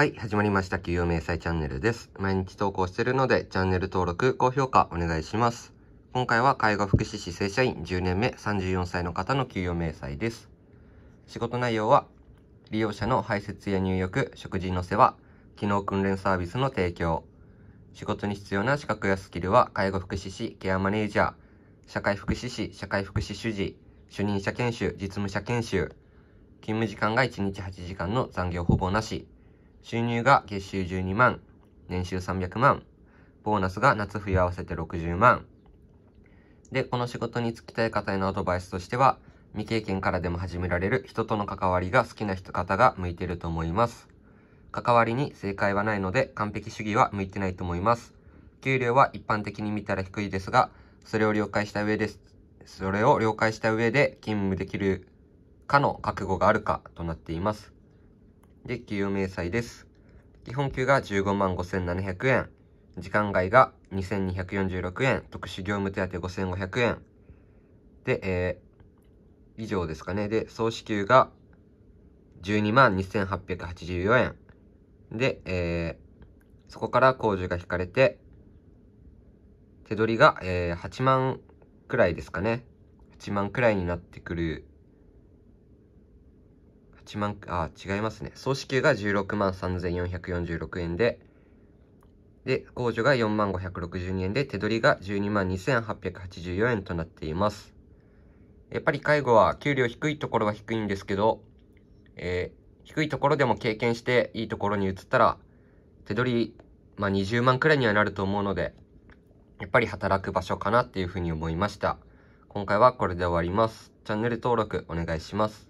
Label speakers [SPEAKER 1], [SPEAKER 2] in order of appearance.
[SPEAKER 1] はい、始まりました。給与明細チャンネルです。毎日投稿してるので、チャンネル登録、高評価お願いします。今回は介護福祉士正社員10年目34歳の方の給与明細です。仕事内容は、利用者の排泄や入浴、食事の世話、機能訓練サービスの提供、仕事に必要な資格やスキルは、介護福祉士、ケアマネージャー、社会福祉士、社会福祉主事、主任者研修、実務者研修、勤務時間が1日8時間の残業ほぼなし、収入が月収12万、年収300万、ボーナスが夏冬合わせて60万。で、この仕事に就きたい方へのアドバイスとしては、未経験からでも始められる人との関わりが好きな人方が向いてると思います。関わりに正解はないので完璧主義は向いてないと思います。給料は一般的に見たら低いですが、それを了解した上です。それを了解した上で勤務できるかの覚悟があるかとなっています。で、給与明細です。基本給が15万5700円。時間外が2246円。特殊業務手当5500円。で、えー、以上ですかね。で、総支給が12万2884円。で、えー、そこから控除が引かれて、手取りが、えー、8万くらいですかね。8万くらいになってくる1万、あ、違いますね。総支給が16万3446円で、で、控除が4万562円で、手取りが12万2884円となっています。やっぱり介護は給料低いところは低いんですけど、えー、低いところでも経験していいところに移ったら、手取り、まあ、20万くらいにはなると思うので、やっぱり働く場所かなっていうふうに思いました。今回はこれで終わります。チャンネル登録お願いします。